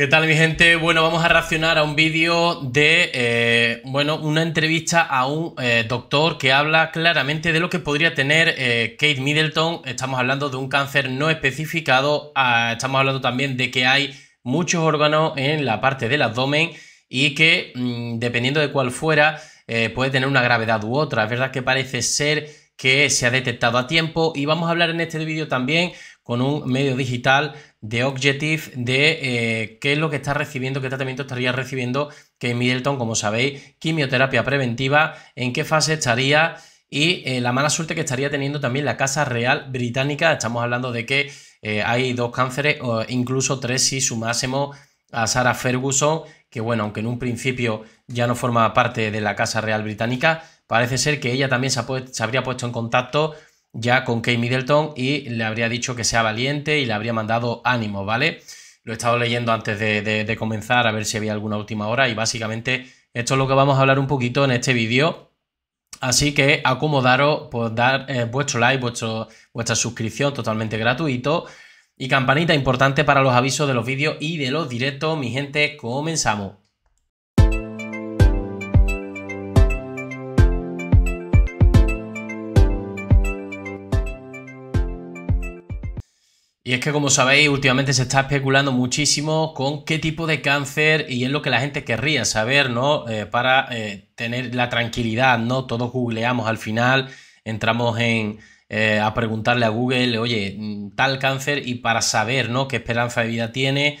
¿Qué tal mi gente? Bueno, vamos a reaccionar a un vídeo de, eh, bueno, una entrevista a un eh, doctor que habla claramente de lo que podría tener eh, Kate Middleton. Estamos hablando de un cáncer no especificado, ah, estamos hablando también de que hay muchos órganos en la parte del abdomen y que, mm, dependiendo de cuál fuera, puede tener una gravedad u otra. Es verdad que parece ser que se ha detectado a tiempo y vamos a hablar en este vídeo también con un medio digital de Objective, de eh, qué es lo que está recibiendo, qué tratamiento estaría recibiendo que Middleton, como sabéis, quimioterapia preventiva, en qué fase estaría y eh, la mala suerte que estaría teniendo también la Casa Real Británica. Estamos hablando de que eh, hay dos cánceres, o incluso tres si sumásemos a Sarah Ferguson, que bueno, aunque en un principio ya no formaba parte de la Casa Real Británica, parece ser que ella también se habría puesto en contacto ya con Kate Middleton y le habría dicho que sea valiente y le habría mandado ánimo, ¿vale? Lo he estado leyendo antes de, comenzar a ver si había alguna última hora y básicamente esto es lo que vamos a hablar un poquito en este vídeo. Así que acomodaros, por dar eh, vuestro like, vuestra suscripción totalmente gratuito y campanita importante para los avisos de los vídeos y de los directos. Mi gente, comenzamos. Y es que como sabéis, últimamente se está especulando muchísimo con qué tipo de cáncer y es lo que la gente querría saber, ¿no? Eh, para eh, tener la tranquilidad, ¿no? Todos googleamos al final, entramos en, eh, a preguntarle a Google, oye, mm, tal cáncer y para saber, ¿no? ¿Qué esperanza de vida tiene?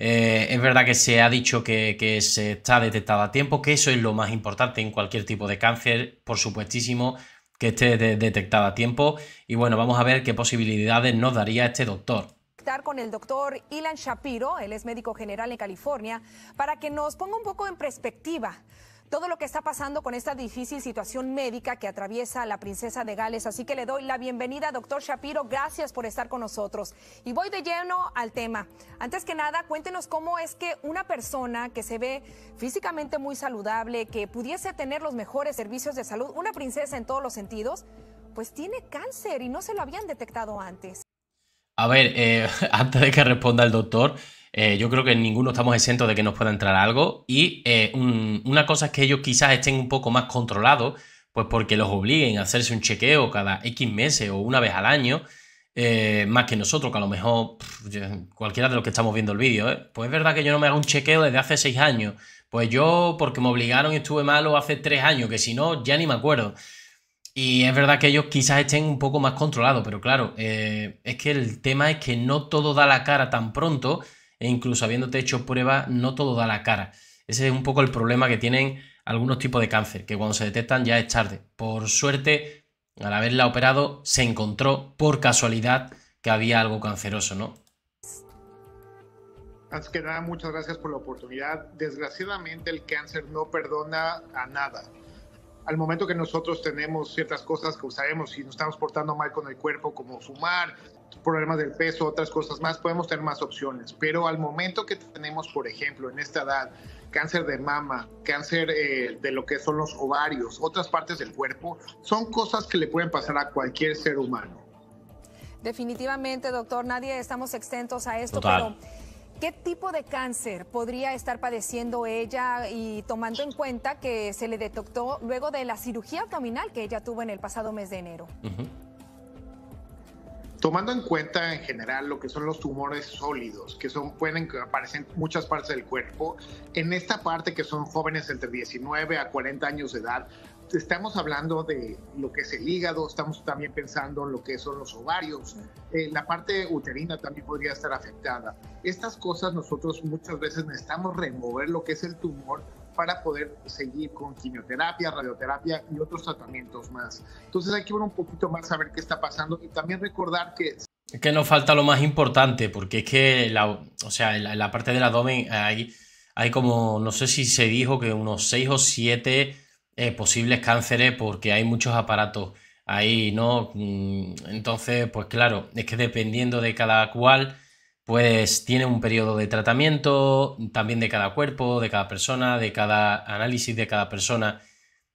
es verdad que se ha dicho que, que se está detectado a tiempo, que eso es lo más importante en cualquier tipo de cáncer, por supuestísimo, que esté detectada a tiempo. Y bueno, vamos a ver qué posibilidades nos daría este doctor con el doctor Ilan Shapiro, él es médico general en California, para que nos ponga un poco en perspectiva todo lo que está pasando con esta difícil situación médica que atraviesa la princesa de Gales. Así que le doy la bienvenida, doctor Shapiro. Gracias por estar con nosotros. Y voy de lleno al tema. Antes que nada, cuéntenos cómo es que una persona que se ve físicamente muy saludable, que pudiese tener los mejores servicios de salud, una princesa en todos los sentidos, pues tiene cáncer y no se lo habían detectado antes. A ver, eh, antes de que responda el doctor, eh, yo creo que ninguno estamos exentos de que nos pueda entrar algo. Y eh, una cosa es que ellos quizás estén un poco más controlados, pues porque los obliguen a hacerse un chequeo cada X meses o una vez al año, más que nosotros, que a lo mejor cualquiera de los que estamos viendo el vídeo, pues es verdad que yo no me hago un chequeo desde hace seis años. Pues yo, porque me obligaron y estuve malo hace tres años, que si no, ya ni me acuerdo. Y es verdad que ellos quizás estén un poco más controlados, pero claro, eh, es que el tema es que no todo da la cara tan pronto, e incluso habiéndote hecho pruebas, no todo da la cara. Ese es un poco el problema que tienen algunos tipos de cáncer, que cuando se detectan ya es tarde. Por suerte, al haberla operado, se encontró por casualidad que había algo canceroso, ¿no? Antes que nada, muchas gracias por la oportunidad. Desgraciadamente, el cáncer no perdona a nada al momento que nosotros tenemos ciertas cosas que usaremos, y nos estamos portando mal con el cuerpo, como fumar, problemas del peso, otras cosas más, podemos tener más opciones. Pero al momento que tenemos, por ejemplo, en esta edad, cáncer de mama, cáncer eh, de lo que son los ovarios, otras partes del cuerpo, son cosas que le pueden pasar a cualquier ser humano. Definitivamente, doctor, nadie estamos exentos a esto, pero ¿Qué tipo de cáncer podría estar padeciendo ella y tomando en cuenta que se le detectó luego de la cirugía abdominal que ella tuvo en el pasado mes de enero? Tomando en cuenta en general lo que son los tumores sólidos, que son pueden aparecer en muchas partes del cuerpo, en esta parte que son jóvenes entre 19 a 40 años de edad, estamos hablando de lo que es el hígado, estamos también pensando en lo que son los ovarios, eh, la parte uterina también podría estar afectada. Estas cosas nosotros muchas veces necesitamos remover lo que es el tumor para poder seguir con quimioterapia, radioterapia y otros tratamientos más. Entonces hay que ver un poquito más a ver qué está pasando y también recordar que es que nos falta lo más importante, porque es que la, o sea, la, parte del abdomen eh, hay, hay como, no sé si se dijo que unos 6 o 7 eh, posibles cánceres porque hay muchos aparatos ahí, ¿no? Mm, entonces, pues claro, es que dependiendo de cada cual, pues tiene un periodo de tratamiento, también de cada cuerpo, de cada persona, de cada análisis de cada persona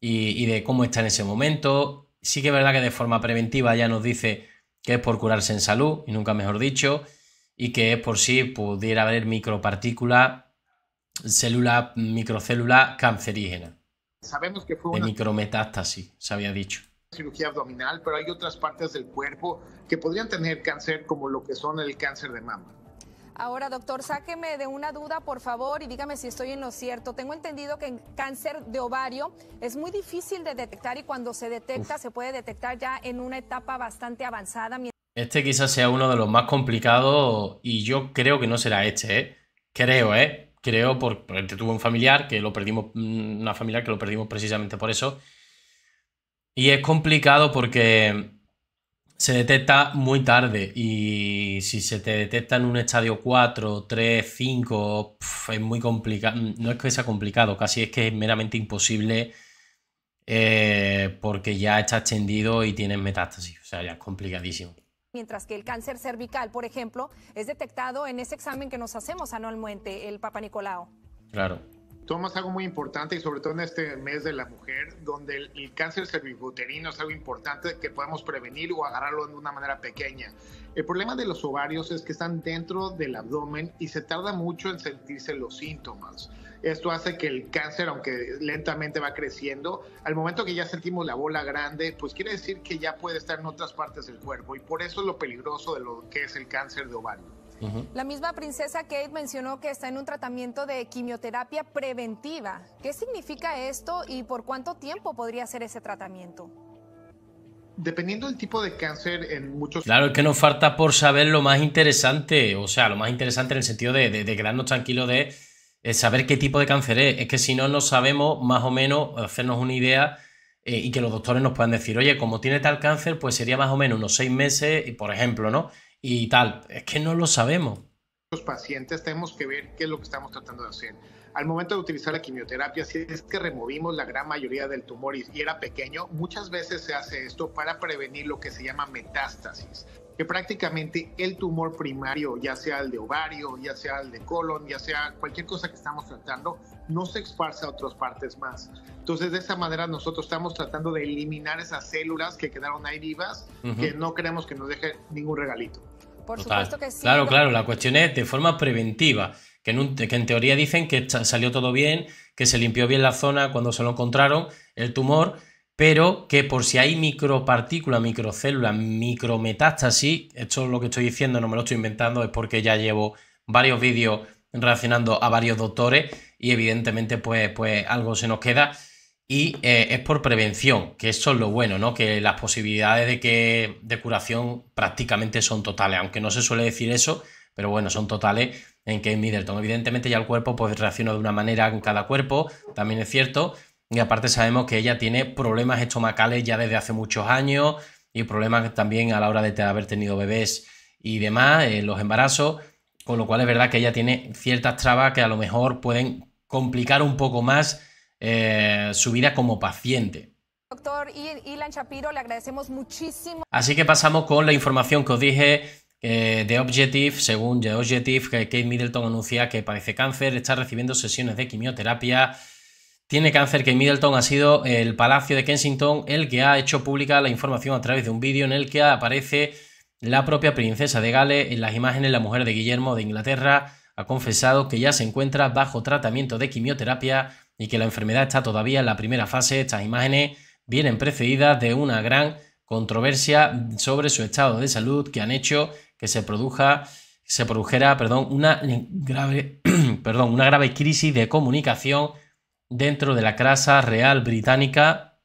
y, de cómo está en ese momento. Sí que es verdad que de forma preventiva ya nos dice que es por curarse en salud, y nunca mejor dicho, y que es por si sí pudiera haber micropartícula, célula, microcélula cancerígena. Sabemos que fue una... micrometástasis, se había dicho. Cirugía abdominal, pero hay otras partes del cuerpo que podrían tener cáncer, como lo que son el cáncer de mama. Ahora, doctor, sáqueme de una duda, por favor, y dígame si estoy en lo cierto. Tengo entendido que en cáncer de ovario es muy difícil de detectar y cuando se detecta se puede detectar ya en una etapa bastante avanzada. Este quizás sea uno de los más complicados y yo creo que no será este, ¿eh? Creo, ¿eh? creo, porque tuvo un familiar que lo perdimos, mm, una familia que lo perdimos precisamente por eso. Y es complicado porque se detecta muy tarde y si se te detecta en un estadio 4, 3, 5, es muy complicado. Mm, no es que sea complicado, casi es que es meramente imposible eh, porque ya está extendido y tienes metástasis. O sea, ya es complicadísimo mientras que el cáncer cervical, por ejemplo, es detectado en ese examen que nos hacemos anualmente, el Papa Nicolao. Claro tomas algo muy importante y sobre todo en este mes de la mujer, donde el, cáncer cervicuterino es algo importante que podemos prevenir o agarrarlo de una manera pequeña. El problema de los ovarios es que están dentro del abdomen y se tarda mucho en sentirse los síntomas. Esto hace que el cáncer, aunque lentamente va creciendo, al momento que ya sentimos la bola grande, pues quiere decir que ya puede estar en otras partes del cuerpo y por eso es lo peligroso de lo que es el cáncer de ovario. La misma princesa Kate mencionó que está en un tratamiento de quimioterapia preventiva. ¿Qué significa esto y por cuánto tiempo podría ser ese tratamiento? Dependiendo del tipo de cáncer, en muchos... Claro, es que nos falta por saber lo más interesante, o sea, lo más interesante en el sentido de, quedarnos tranquilos de eh, saber qué tipo de cáncer es. Es que si no, no sabemos más o menos hacernos una idea eh, y que los doctores nos puedan decir, oye, como tiene tal cáncer, pues sería más o menos unos seis meses, por ejemplo, ¿no? y tal. Es que no lo sabemos. Los pacientes tenemos que ver qué es lo que estamos tratando de hacer. Al momento de utilizar la quimioterapia, si es que removimos la gran mayoría del tumor y, era pequeño, muchas veces se hace esto para prevenir lo que se llama metástasis que prácticamente el tumor primario, ya sea el de ovario, ya sea el de colon, ya sea cualquier cosa que estamos tratando, no se esparce a otras partes más. Entonces, de esa manera nosotros estamos tratando de eliminar esas células que quedaron ahí vivas, que no queremos que nos deje ningún regalito. Por supuesto que sí. Claro, claro, la cuestión es de forma preventiva, que en, que en teoría dicen que salió todo bien, que se limpió bien la zona cuando se lo encontraron, el tumor, pero que por si hay micropartículas, microcélulas, micrometástasis, esto es lo que estoy diciendo, no me lo estoy inventando, es porque ya llevo varios vídeos Reaccionando a varios doctores y evidentemente pues, pues algo se nos queda y eh, es por prevención, que eso es lo bueno, ¿no? Que las posibilidades de, que, de curación prácticamente son totales, aunque no se suele decir eso, pero bueno, son totales en que Middleton. Evidentemente ya el cuerpo pues reacciona de una manera con cada cuerpo, también es cierto, y aparte sabemos que ella tiene problemas estomacales ya desde hace muchos años y problemas también a la hora de haber tenido bebés y demás, en eh, los embarazos. Con lo cual es verdad que ella tiene ciertas trabas que a lo mejor pueden complicar un poco más eh, su vida como paciente. Doctor Ilan Shapiro, le agradecemos muchísimo. Así que pasamos con la información que os dije eh, de Objective. Según The Objective, que Kate Middleton anuncia que padece cáncer, está recibiendo sesiones de quimioterapia. Tiene cáncer. Kate Middleton ha sido el Palacio de Kensington el que ha hecho pública la información a través de un vídeo en el que aparece la propia princesa de Gales, en las imágenes, la mujer de Guillermo de Inglaterra, ha confesado que ya se encuentra bajo tratamiento de quimioterapia y que la enfermedad está todavía en la primera fase. Estas imágenes vienen precedidas de una gran controversia sobre su estado de salud que han hecho que se produja se produjera perdón, una grave, una grave crisis de comunicación dentro de la Casa Real Británica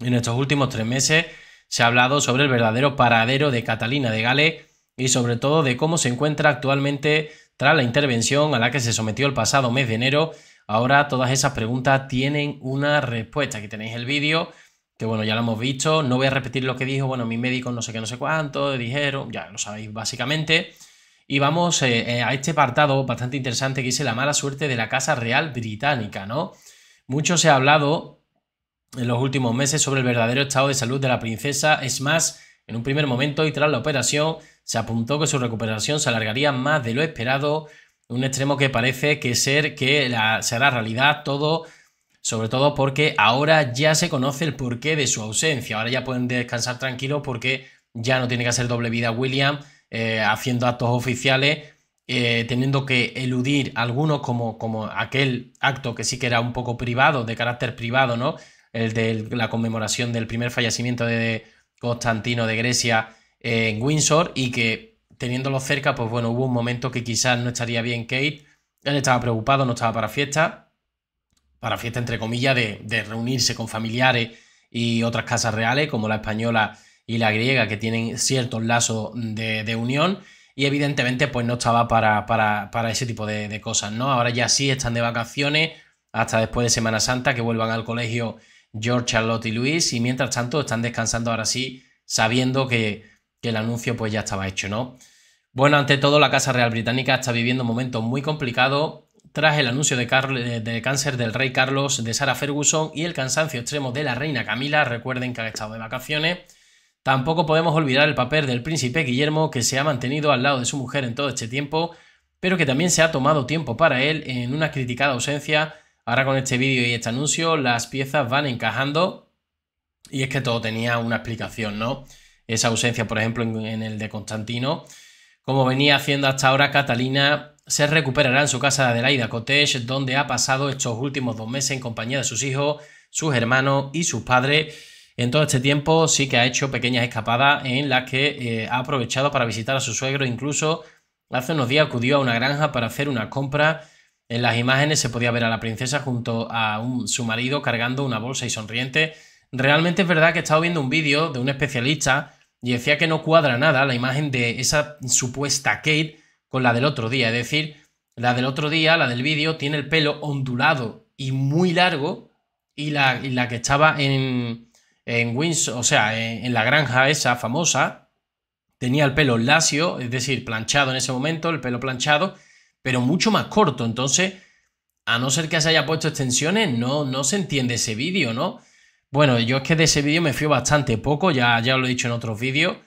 en estos últimos tres meses se ha hablado sobre el verdadero paradero de Catalina de Gale y sobre todo de cómo se encuentra actualmente tras la intervención a la que se sometió el pasado mes de enero. Ahora todas esas preguntas tienen una respuesta. Aquí tenéis el vídeo, que bueno, ya lo hemos visto. No voy a repetir lo que dijo, bueno, mis médicos no sé qué, no sé cuánto, dijeron, ya lo sabéis básicamente. Y vamos eh, eh, a este apartado bastante interesante que dice la mala suerte de la Casa Real Británica, ¿no? Mucho se ha hablado en los últimos meses sobre el verdadero estado de salud de la princesa. Es más, en un primer momento y tras la operación se apuntó que su recuperación se alargaría más de lo esperado, un extremo que parece que ser que la, será realidad todo, sobre todo porque ahora ya se conoce el porqué de su ausencia. Ahora ya pueden descansar tranquilos porque ya no tiene que hacer doble vida William eh, haciendo actos oficiales. Eh, teniendo que eludir algunos como, como aquel acto que sí que era un poco privado, de carácter privado, ¿no? el de la conmemoración del primer fallecimiento de Constantino de Grecia en Windsor y que teniéndolo cerca, pues bueno, hubo un momento que quizás no estaría bien Kate, él estaba preocupado, no estaba para fiesta, para fiesta entre comillas de, reunirse con familiares y otras casas reales como la española y la griega que tienen ciertos lazos de, unión y evidentemente pues no estaba para, ese tipo de, de, cosas, ¿no? Ahora ya sí están de vacaciones hasta después de Semana Santa, que vuelvan al colegio George, Charlotte y Luis, y mientras tanto están descansando ahora sí, sabiendo que, el anuncio pues ya estaba hecho, ¿no? Bueno, ante todo, la Casa Real Británica está viviendo momentos muy complicado... tras el anuncio de, cáncer del rey Carlos, de Sarah Ferguson y el cansancio extremo de la reina Camila. Recuerden que ha estado de vacaciones. Tampoco podemos olvidar el papel del príncipe Guillermo, que se ha mantenido al lado de su mujer en todo este tiempo, pero que también se ha tomado tiempo para él en una criticada ausencia Ahora con este vídeo y este anuncio las piezas van encajando y es que todo tenía una explicación, ¿no? Esa ausencia, por ejemplo, en, el de Constantino. Como venía haciendo hasta ahora, Catalina se recuperará en su casa de Adelaida Cottage, donde ha pasado estos últimos dos meses en compañía de sus hijos, sus hermanos y sus padres. En todo este tiempo sí que ha hecho pequeñas escapadas en las que eh, ha aprovechado para visitar a su suegro. Incluso hace unos días acudió a una granja para hacer una compra en las imágenes se podía ver a la princesa junto a su marido cargando una bolsa y sonriente. Realmente es verdad que he estado viendo un vídeo de un especialista y decía que no cuadra nada la imagen de esa supuesta Kate con la del otro día. Es decir, la del otro día, la del vídeo, tiene el pelo ondulado y muy largo y la, que estaba en, en o sea, en la granja esa famosa, tenía el pelo lacio, es decir, planchado en ese momento, el pelo planchado pero mucho más corto. Entonces, a no ser que se haya puesto extensiones, no, no se entiende ese vídeo, ¿no? Bueno, yo es que de ese vídeo me fío bastante poco, ya, ya lo he dicho en otros vídeos,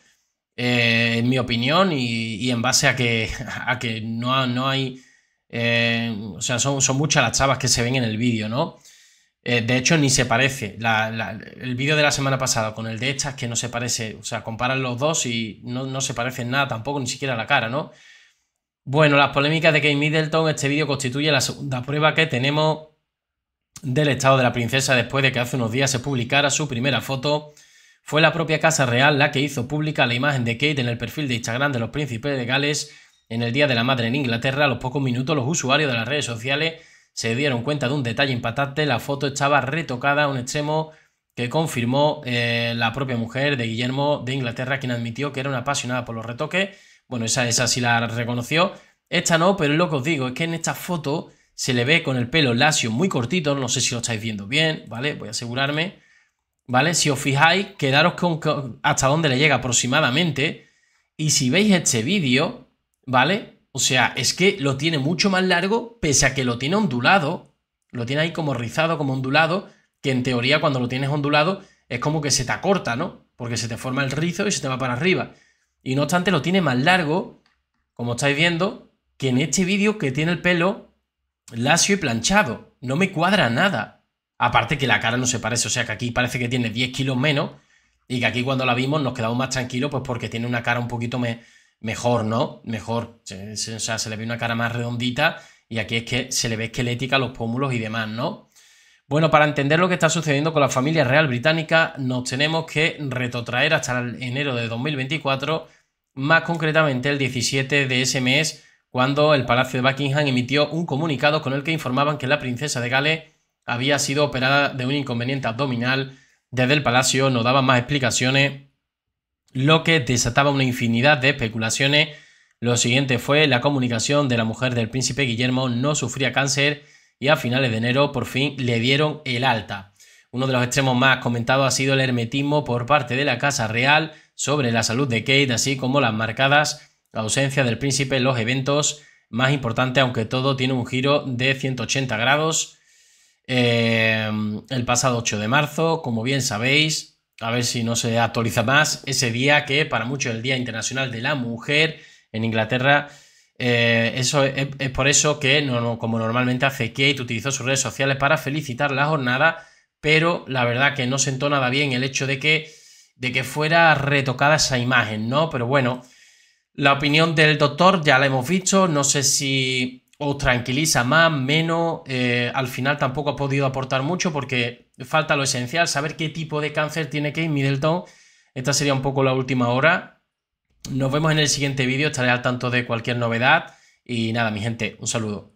eh, en mi opinión, y, en base a que, que no, no hay. Eh, o sea, son, muchas las chavas que se ven en el vídeo, ¿no? Eh, de hecho, ni se parece. el vídeo de la semana pasada con el de estas, que no se parece. O sea, comparan los dos y no, no se parecen nada tampoco, ni siquiera la cara, ¿no? Bueno, las polémicas de Kate Middleton, este vídeo constituye la segunda prueba que tenemos del estado de la princesa después de que hace unos días se publicara su primera foto. Fue la propia Casa Real la que hizo pública la imagen de Kate en el perfil de Instagram de los príncipes de Gales en el Día de la Madre en Inglaterra. A los pocos minutos los usuarios de las redes sociales se dieron cuenta de un detalle impactante. La foto estaba retocada a un extremo que confirmó eh, la propia mujer de Guillermo de Inglaterra, quien admitió que era una apasionada por los retoques bueno, esa, esa sí la reconoció. Esta no, pero es lo que os digo, es que en esta foto se le ve con el pelo lacio muy cortito, no sé si lo estáis viendo bien, ¿vale? Voy a asegurarme, ¿vale? Si os fijáis, quedaros con, hasta dónde le llega aproximadamente. Y si veis este vídeo, ¿vale? O sea, es que lo tiene mucho más largo, pese a que lo tiene ondulado, lo tiene ahí como rizado, como ondulado, que en teoría cuando lo tienes ondulado es como que se te acorta, ¿no? Porque se te forma el rizo y se te va para arriba. Y no obstante lo tiene más largo, como estáis viendo, que en este vídeo que tiene el pelo lacio y planchado. No me cuadra nada. Aparte que la cara no se parece, o sea que aquí parece que tiene 10 kilos menos y que aquí cuando la vimos nos quedamos más tranquilos pues porque tiene una cara un poquito mejor, ¿no? Mejor. O sea, se le ve una cara más redondita y aquí es que se le ve esquelética los pómulos y demás, ¿no? Bueno, para entender lo que está sucediendo con la familia real británica, nos tenemos que retrotraer hasta el enero de 2024, más concretamente el 17 de ese mes, cuando el Palacio de Buckingham emitió un comunicado con el que informaban que la princesa de Gales había sido operada de un inconveniente abdominal desde el palacio, no daban más explicaciones, lo que desataba una infinidad de especulaciones. Lo siguiente fue la comunicación de la mujer del príncipe Guillermo no sufría cáncer y a finales de enero por fin le dieron el alta. Uno de los extremos más comentados ha sido el hermetismo por parte de la Casa Real sobre la salud de Kate, así como las marcadas ausencias del príncipe en los eventos más importantes, aunque todo tiene un giro de 180 grados. Eh, el pasado 8 de marzo, como bien sabéis, a ver si no se actualiza más, ese día que para muchos es el Día Internacional de la Mujer en Inglaterra, eh, eso es, por eso que, como normalmente hace Kate, utilizó sus redes sociales para felicitar la jornada, pero la verdad que no sentó nada bien el hecho de que, de que fuera retocada esa imagen, ¿no? Pero bueno, la opinión del doctor ya la hemos visto, no sé si os tranquiliza más, menos, eh, al final tampoco ha podido aportar mucho porque falta lo esencial, saber qué tipo de cáncer tiene Kate Middleton. Esta sería un poco la última hora, nos vemos en el siguiente vídeo, estaré al tanto de cualquier novedad y nada, mi gente, un saludo.